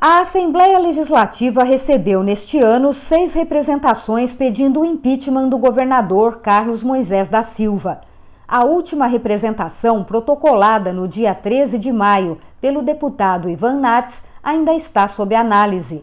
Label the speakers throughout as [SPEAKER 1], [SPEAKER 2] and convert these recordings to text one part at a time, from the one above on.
[SPEAKER 1] A Assembleia Legislativa recebeu neste ano seis representações pedindo o impeachment do governador Carlos Moisés da Silva. A última representação, protocolada no dia 13 de maio pelo deputado Ivan Nats, ainda está sob análise.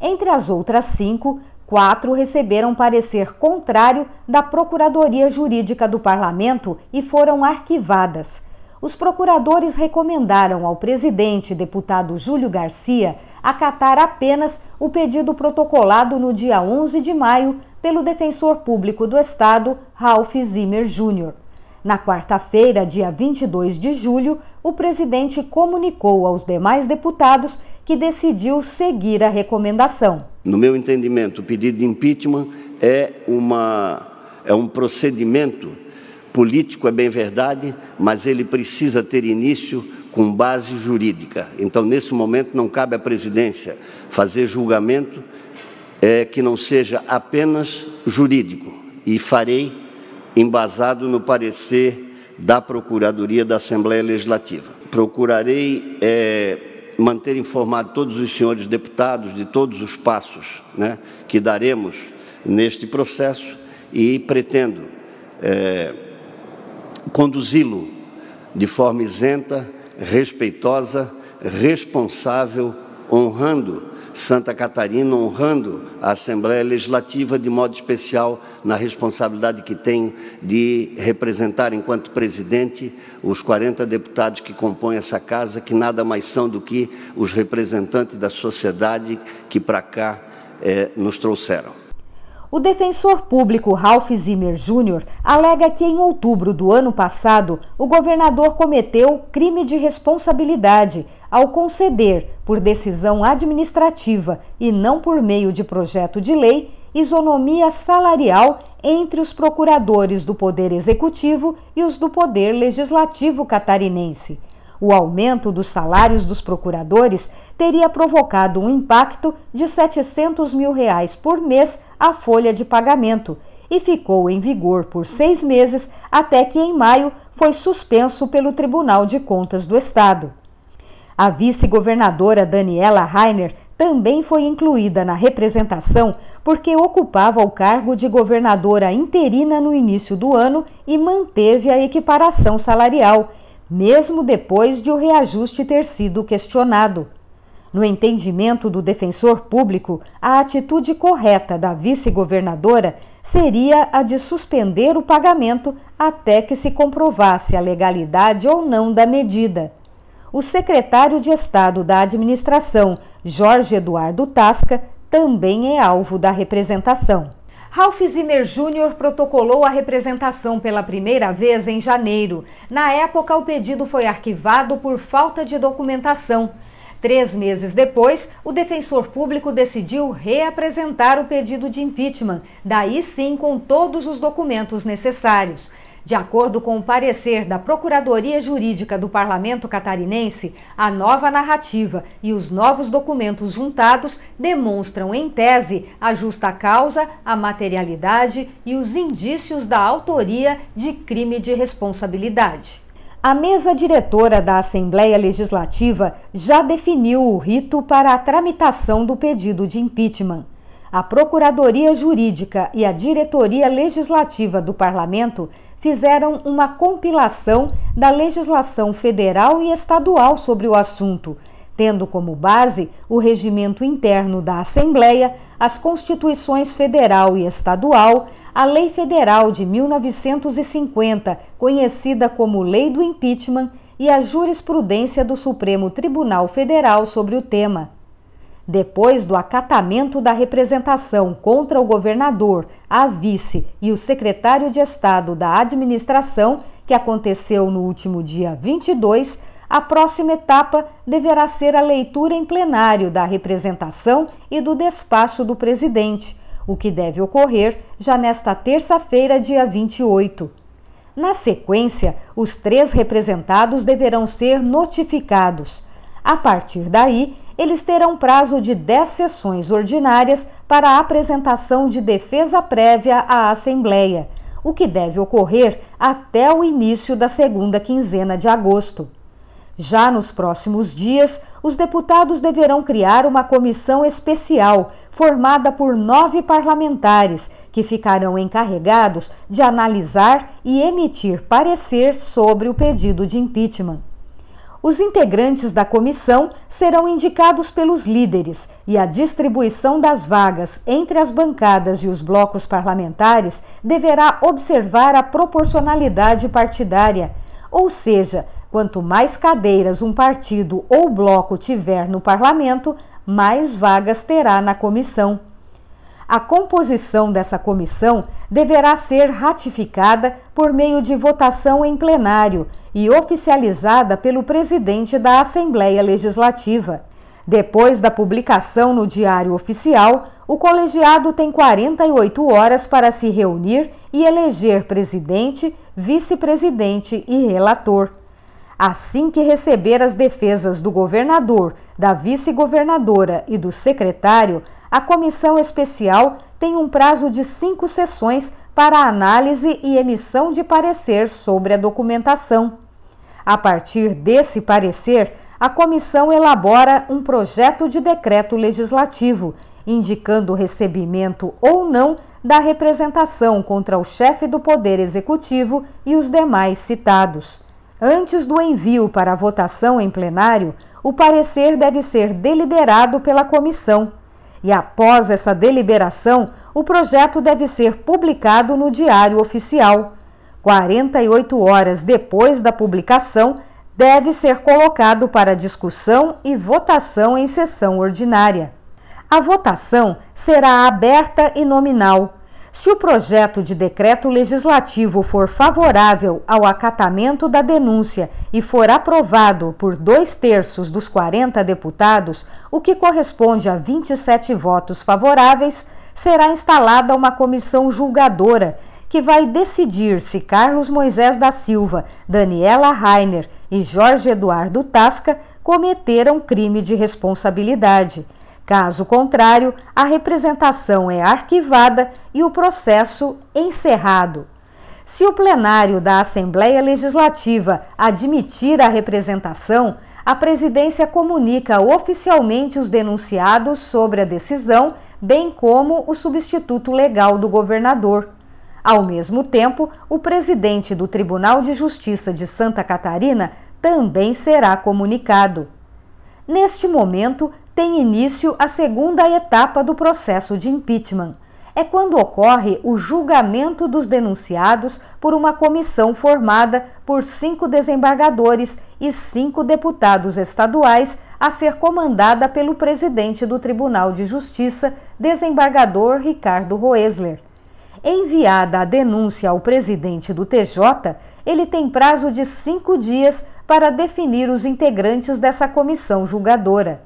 [SPEAKER 1] Entre as outras cinco, Quatro receberam parecer contrário da Procuradoria Jurídica do Parlamento e foram arquivadas. Os procuradores recomendaram ao presidente, deputado Júlio Garcia, acatar apenas o pedido protocolado no dia 11 de maio pelo defensor público do Estado, Ralph Zimmer Jr. Na quarta-feira, dia 22 de julho, o presidente comunicou aos demais deputados que decidiu seguir a recomendação.
[SPEAKER 2] No meu entendimento, o pedido de impeachment é, uma, é um procedimento político, é bem verdade, mas ele precisa ter início com base jurídica. Então, nesse momento, não cabe à presidência fazer julgamento é, que não seja apenas jurídico. E farei embasado no parecer da Procuradoria da Assembleia Legislativa. Procurarei é, manter informado todos os senhores deputados de todos os passos né, que daremos neste processo e pretendo é, conduzi-lo de forma isenta, respeitosa, responsável, honrando Santa Catarina, honrando a Assembleia Legislativa de modo especial na responsabilidade que tenho de representar, enquanto presidente, os 40 deputados que compõem essa casa, que nada mais são do que os representantes da sociedade que para cá é, nos trouxeram.
[SPEAKER 1] O defensor público Ralph Zimmer Jr. alega que em outubro do ano passado, o governador cometeu crime de responsabilidade ao conceder, por decisão administrativa e não por meio de projeto de lei, isonomia salarial entre os procuradores do Poder Executivo e os do Poder Legislativo catarinense. O aumento dos salários dos procuradores teria provocado um impacto de 700 mil reais por mês à folha de pagamento e ficou em vigor por seis meses até que em maio foi suspenso pelo Tribunal de Contas do Estado. A vice-governadora Daniela Rainer também foi incluída na representação porque ocupava o cargo de governadora interina no início do ano e manteve a equiparação salarial, mesmo depois de o reajuste ter sido questionado. No entendimento do defensor público, a atitude correta da vice-governadora seria a de suspender o pagamento até que se comprovasse a legalidade ou não da medida o secretário de Estado da Administração, Jorge Eduardo Tasca, também é alvo da representação. Ralph Zimmer Jr. protocolou a representação pela primeira vez em janeiro. Na época, o pedido foi arquivado por falta de documentação. Três meses depois, o defensor público decidiu reapresentar o pedido de impeachment, daí sim com todos os documentos necessários. De acordo com o parecer da Procuradoria Jurídica do Parlamento Catarinense, a nova narrativa e os novos documentos juntados demonstram, em tese, a justa causa, a materialidade e os indícios da autoria de crime de responsabilidade. A mesa diretora da Assembleia Legislativa já definiu o rito para a tramitação do pedido de impeachment. A Procuradoria Jurídica e a Diretoria Legislativa do Parlamento fizeram uma compilação da legislação federal e estadual sobre o assunto, tendo como base o regimento interno da Assembleia, as constituições federal e estadual, a Lei Federal de 1950, conhecida como Lei do Impeachment, e a jurisprudência do Supremo Tribunal Federal sobre o tema. Depois do acatamento da representação contra o governador, a vice e o secretário de Estado da administração, que aconteceu no último dia 22, a próxima etapa deverá ser a leitura em plenário da representação e do despacho do presidente, o que deve ocorrer já nesta terça-feira, dia 28. Na sequência, os três representados deverão ser notificados. A partir daí, eles terão prazo de 10 sessões ordinárias para a apresentação de defesa prévia à Assembleia, o que deve ocorrer até o início da segunda quinzena de agosto. Já nos próximos dias, os deputados deverão criar uma comissão especial, formada por nove parlamentares, que ficarão encarregados de analisar e emitir parecer sobre o pedido de impeachment. Os integrantes da comissão serão indicados pelos líderes e a distribuição das vagas entre as bancadas e os blocos parlamentares deverá observar a proporcionalidade partidária, ou seja, quanto mais cadeiras um partido ou bloco tiver no parlamento, mais vagas terá na comissão. A composição dessa comissão deverá ser ratificada por meio de votação em plenário e oficializada pelo presidente da Assembleia Legislativa. Depois da publicação no Diário Oficial, o colegiado tem 48 horas para se reunir e eleger presidente, vice-presidente e relator. Assim que receber as defesas do governador, da vice-governadora e do secretário, a comissão especial tem um prazo de cinco sessões para análise e emissão de parecer sobre a documentação. A partir desse parecer, a comissão elabora um projeto de decreto legislativo, indicando o recebimento ou não da representação contra o chefe do Poder Executivo e os demais citados. Antes do envio para votação em plenário, o parecer deve ser deliberado pela comissão e após essa deliberação, o projeto deve ser publicado no Diário Oficial. 48 horas depois da publicação, deve ser colocado para discussão e votação em sessão ordinária. A votação será aberta e nominal. Se o projeto de decreto legislativo for favorável ao acatamento da denúncia e for aprovado por dois terços dos 40 deputados, o que corresponde a 27 votos favoráveis, será instalada uma comissão julgadora que vai decidir se Carlos Moisés da Silva, Daniela Rainer e Jorge Eduardo Tasca cometeram crime de responsabilidade. Caso contrário, a representação é arquivada e o processo encerrado. Se o plenário da Assembleia Legislativa admitir a representação, a presidência comunica oficialmente os denunciados sobre a decisão, bem como o substituto legal do governador. Ao mesmo tempo, o presidente do Tribunal de Justiça de Santa Catarina também será comunicado. Neste momento, tem início a segunda etapa do processo de impeachment. É quando ocorre o julgamento dos denunciados por uma comissão formada por cinco desembargadores e cinco deputados estaduais, a ser comandada pelo presidente do Tribunal de Justiça, desembargador Ricardo Roesler. Enviada a denúncia ao presidente do TJ, ele tem prazo de cinco dias para definir os integrantes dessa comissão julgadora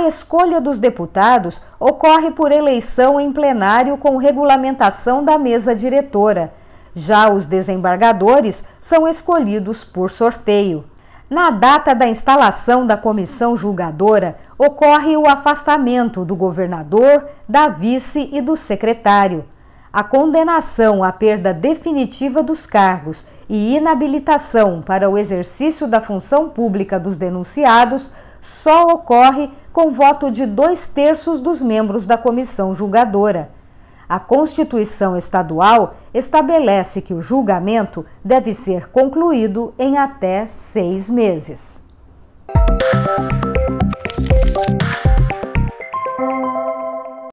[SPEAKER 1] a escolha dos deputados ocorre por eleição em plenário com regulamentação da mesa diretora. Já os desembargadores são escolhidos por sorteio. Na data da instalação da comissão julgadora, ocorre o afastamento do governador, da vice e do secretário. A condenação à perda definitiva dos cargos e inabilitação para o exercício da função pública dos denunciados só ocorre com voto de dois terços dos membros da comissão julgadora. A Constituição Estadual estabelece que o julgamento deve ser concluído em até seis meses.